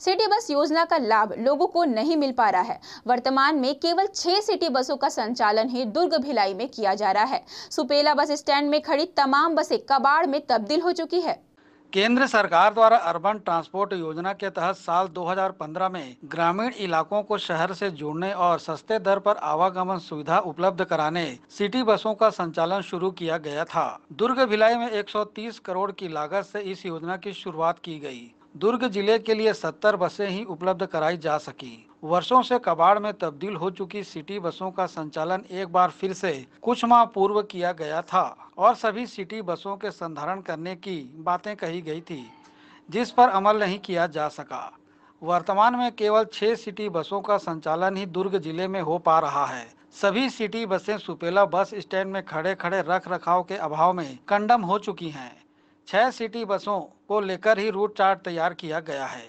City bus योजना का लाभ लोगों को नहीं मिल पा रहा है वर्तमान में केवल छह सिटी बसों का संचालन ही दुर्ग भिलाई में किया जा रहा है सुपेला बस स्टैंड में खड़ी तमाम बसें कबाड़ में तब्दील हो चुकी है केंद्र सरकार द्वारा अर्बन ट्रांसपोर्ट योजना के तहत साल 2015 में ग्रामीण इलाकों को शहर से जोड़ने और सस्ते दर पर आवागमन सुविधा उपलब्ध कराने सिटी बसों का संचालन शुरू किया गया था दुर्ग भिलाई में 130 करोड़ की लागत से इस योजना की शुरुआत की गई दुर्ग जिले के लिए 70 बसें ही उपलब्ध कराई जा सकी वर्षों से कबाड़ में तब्दील हो चुकी सिटी बसों का संचालन एक बार फिर से कुछ माह पूर्व किया गया था और सभी सिटी बसों के संधारण करने की बातें कही गई थी जिस पर अमल नहीं किया जा सका वर्तमान में केवल छह सिटी बसों का संचालन ही दुर्ग जिले में हो पा रहा है सभी सिटी बसें सुपेला बस स्टैंड में खड़े खड़े रख रखाव के अभाव में कंडम हो चुकी हैं छः सिटी बसों को लेकर ही रूट चार्ट तैयार किया गया है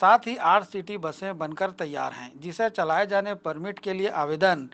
साथ ही आठ सिटी बसें बनकर तैयार हैं जिसे चलाए जाने परमिट के लिए आवेदन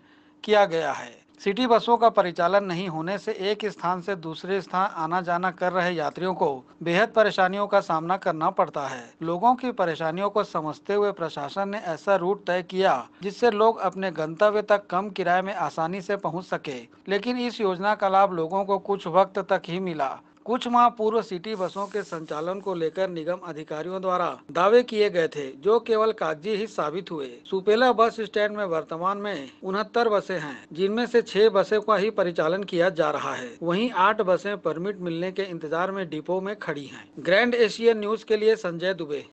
किया गया है सिटी बसों का परिचालन नहीं होने से एक स्थान से दूसरे स्थान आना जाना कर रहे यात्रियों को बेहद परेशानियों का सामना करना पड़ता है लोगों की परेशानियों को समझते हुए प्रशासन ने ऐसा रूट तय किया जिससे लोग अपने गंतव्य तक कम किराए में आसानी से पहुंच सके लेकिन इस योजना का लाभ लोगों को कुछ वक्त तक ही मिला कुछ माह पूर्व सिटी बसों के संचालन को लेकर निगम अधिकारियों द्वारा दावे किए गए थे जो केवल कागजी ही साबित हुए सुपेला बस स्टैंड में वर्तमान में उनहत्तर बसें हैं जिनमें से छह बसों का ही परिचालन किया जा रहा है वहीं आठ बसें परमिट मिलने के इंतजार में डिपो में खड़ी हैं। ग्रैंड एशियन न्यूज के लिए संजय दुबे